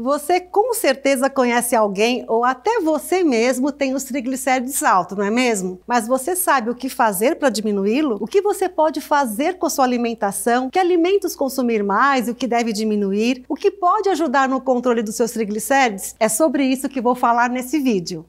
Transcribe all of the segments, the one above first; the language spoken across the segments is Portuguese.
Você com certeza conhece alguém ou até você mesmo tem os triglicérides altos, não é mesmo? Mas você sabe o que fazer para diminuí-lo? O que você pode fazer com sua alimentação? Que alimentos consumir mais o que deve diminuir? O que pode ajudar no controle dos seus triglicérides? É sobre isso que vou falar nesse vídeo.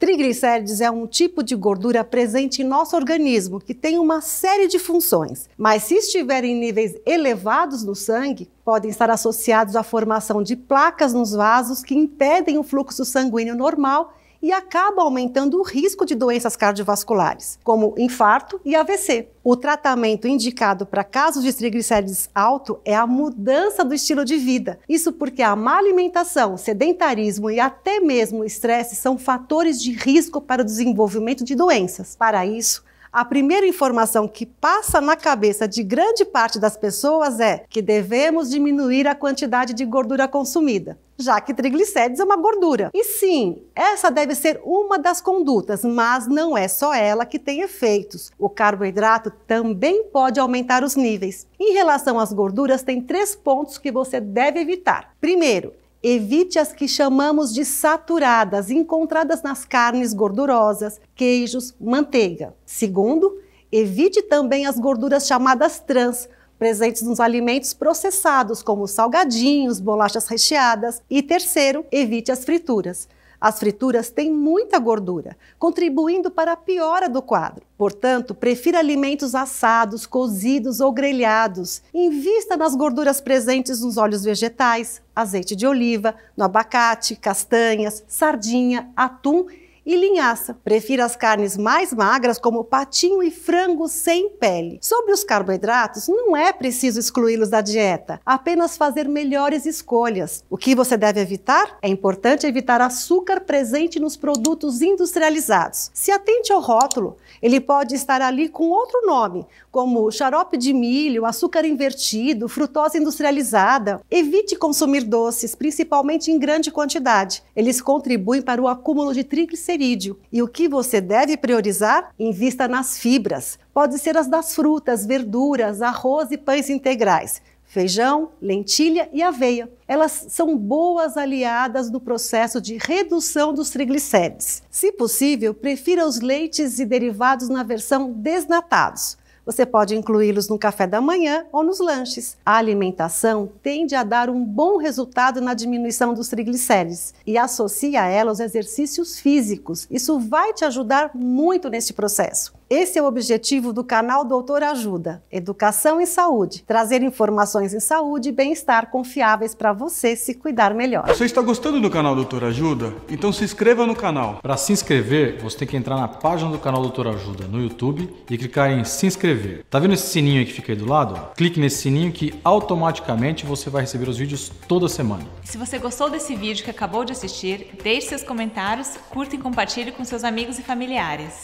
Triglicérides é um tipo de gordura presente em nosso organismo que tem uma série de funções, mas se estiverem em níveis elevados no sangue, podem estar associados à formação de placas nos vasos que impedem o fluxo sanguíneo normal e acaba aumentando o risco de doenças cardiovasculares, como infarto e AVC. O tratamento indicado para casos de triglicérides alto é a mudança do estilo de vida. Isso porque a má alimentação, sedentarismo e até mesmo estresse são fatores de risco para o desenvolvimento de doenças. Para isso, a primeira informação que passa na cabeça de grande parte das pessoas é que devemos diminuir a quantidade de gordura consumida, já que triglicérides é uma gordura. E sim, essa deve ser uma das condutas, mas não é só ela que tem efeitos. O carboidrato também pode aumentar os níveis. Em relação às gorduras, tem três pontos que você deve evitar. Primeiro, Evite as que chamamos de saturadas, encontradas nas carnes gordurosas, queijos, manteiga. Segundo, evite também as gorduras chamadas trans, presentes nos alimentos processados, como salgadinhos, bolachas recheadas. E terceiro, evite as frituras. As frituras têm muita gordura, contribuindo para a piora do quadro. Portanto, prefira alimentos assados, cozidos ou grelhados. Invista nas gorduras presentes nos óleos vegetais, azeite de oliva, no abacate, castanhas, sardinha, atum e linhaça. Prefira as carnes mais magras, como patinho e frango sem pele. Sobre os carboidratos, não é preciso excluí-los da dieta, apenas fazer melhores escolhas. O que você deve evitar? É importante evitar açúcar presente nos produtos industrializados. Se atente ao rótulo, ele pode estar ali com outro nome, como xarope de milho, açúcar invertido, frutose industrializada. Evite consumir doces, principalmente em grande quantidade. Eles contribuem para o acúmulo de triglicerídeos e o que você deve priorizar? Invista nas fibras. Pode ser as das frutas, verduras, arroz e pães integrais feijão, lentilha e aveia. Elas são boas aliadas no processo de redução dos triglicérides. Se possível, prefira os leites e derivados na versão desnatados. Você pode incluí-los no café da manhã ou nos lanches. A alimentação tende a dar um bom resultado na diminuição dos triglicérides e associa a ela os exercícios físicos. Isso vai te ajudar muito neste processo. Esse é o objetivo do canal Doutor Ajuda, Educação e Saúde, trazer informações em saúde e bem-estar confiáveis para você se cuidar melhor. Você está gostando do canal Doutor Ajuda? Então se inscreva no canal. Para se inscrever, você tem que entrar na página do canal Doutor Ajuda no YouTube e clicar em se inscrever. Tá vendo esse sininho que fica aí do lado? Clique nesse sininho que automaticamente você vai receber os vídeos toda semana. Se você gostou desse vídeo que acabou de assistir, deixe seus comentários, curta e compartilhe com seus amigos e familiares.